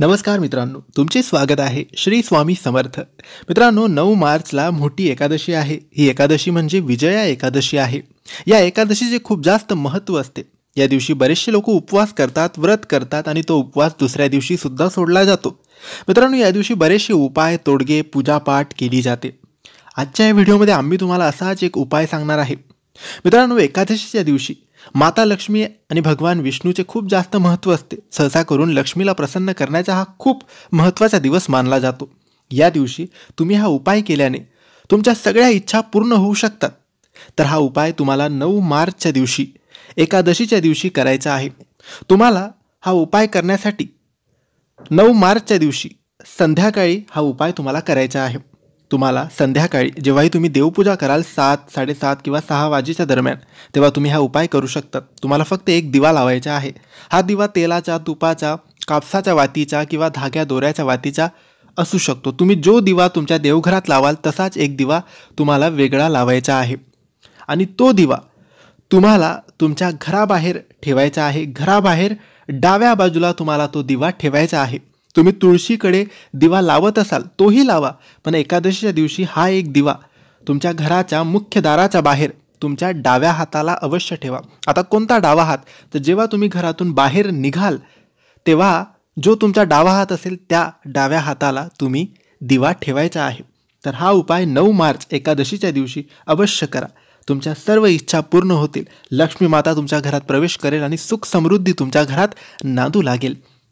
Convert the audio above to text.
नमस्कार मित्रांनो तुमचे स्वागत आहे श्री स्वामी समर्थ मित्रांनो नऊ मार्चला मोठी एकादशी आहे ही एकादशी म्हणजे विजया एकादशी आहे या एकादशीचे खूप जास्त महत्त्व असते या दिवशी बरेचसे लोक उपवास करतात व्रत करतात आणि तो उपवास दुसऱ्या दिवशी सुद्धा सोडला जातो मित्रांनो या दिवशी बरेचसे उपाय तोडगे पूजापाठ केली जाते आजच्या या व्हिडिओमध्ये आम्ही तुम्हाला असाच एक उपाय सांगणार आहे मित्रांनो एकादशीच्या दिवशी माता लक्ष्मी आणि भगवान विष्णूचे खूप जास्त महत्त्व असते सहसा करून लक्ष्मीला प्रसन्न करण्याचा हा खूप महत्त्वाचा दिवस मानला जातो या दिवशी तुम्ही हा उपाय केल्याने तुमच्या सगळ्या इच्छा पूर्ण होऊ शकतात तर हा उपाय तुम्हाला नऊ मार्चच्या दिवशी एकादशीच्या दिवशी करायचा आहे तुम्हाला हा उपाय करण्यासाठी नऊ मार्चच्या दिवशी संध्याकाळी हा उपाय तुम्हाला करायचा आहे तुम्हाला संध्याकाळी जेव्हाही तुम्ही देवपूजा कराल सात साडेसात किंवा सहा वाजेच्या दरम्यान तेव्हा तुम्ही हा उपाय करू शकता तुम्हाला फक्त एक दिवा लावायचा आहे हा दिवा तेलाच्या तुपाच्या कापसाच्या वातीचा किंवा धाग्या दोऱ्याच्या वातीचा असू शकतो तुम्ही जो दिवा तुमच्या देवघरात लावाल तसाच एक दिवा तुम्हाला वेगळा लावायचा आहे आणि तो दिवा तुम्हाला तुमच्या घराबाहेर ठेवायचा आहे घराबाहेर डाव्या बाजूला तुम्हाला तो दिवा ठेवायचा आहे तुम्ही तुळशीकडे दिवा लावत असाल तोही लावा पण एकादशीच्या दिवशी हा एक दिवा तुमच्या घराच्या मुख्य दाराच्या बाहेर तुमच्या डाव्या हाताला अवश्य ठेवा आता कोणता डावा हात तर जेव्हा तुम्ही घरातून बाहेर निघाल तेव्हा जो तुमचा डावा हात असेल त्या डाव्या हाताला तुम्ही दिवा ठेवायचा आहे तर हा उपाय नऊ मार्च एकादशीच्या दिवशी अवश्य करा तुमच्या सर्व इच्छा पूर्ण होतील लक्ष्मी माता तुमच्या घरात प्रवेश करेल आणि सुख समृद्धी तुमच्या घरात नांदू लागेल